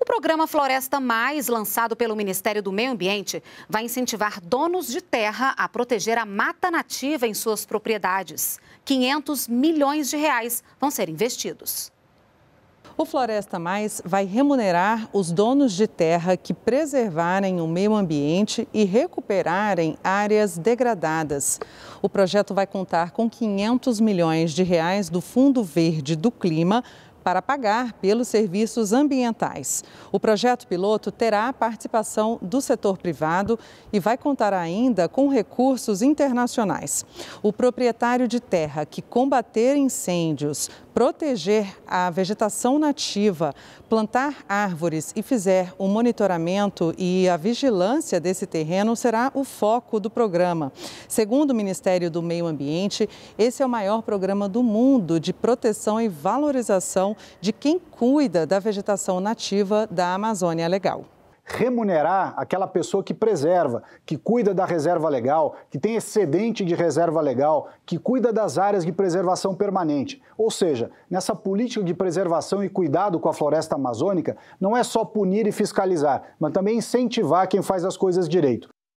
O programa Floresta Mais, lançado pelo Ministério do Meio Ambiente, vai incentivar donos de terra a proteger a mata nativa em suas propriedades. 500 milhões de reais vão ser investidos. O Floresta Mais vai remunerar os donos de terra que preservarem o meio ambiente e recuperarem áreas degradadas. O projeto vai contar com 500 milhões de reais do Fundo Verde do Clima para pagar pelos serviços ambientais. O projeto piloto terá a participação do setor privado e vai contar ainda com recursos internacionais. O proprietário de terra que combater incêndios proteger a vegetação nativa, plantar árvores e fizer o monitoramento e a vigilância desse terreno será o foco do programa. Segundo o Ministério do Meio Ambiente, esse é o maior programa do mundo de proteção e valorização de quem cuida da vegetação nativa da Amazônia Legal remunerar aquela pessoa que preserva, que cuida da reserva legal, que tem excedente de reserva legal, que cuida das áreas de preservação permanente. Ou seja, nessa política de preservação e cuidado com a floresta amazônica, não é só punir e fiscalizar, mas também incentivar quem faz as coisas direito.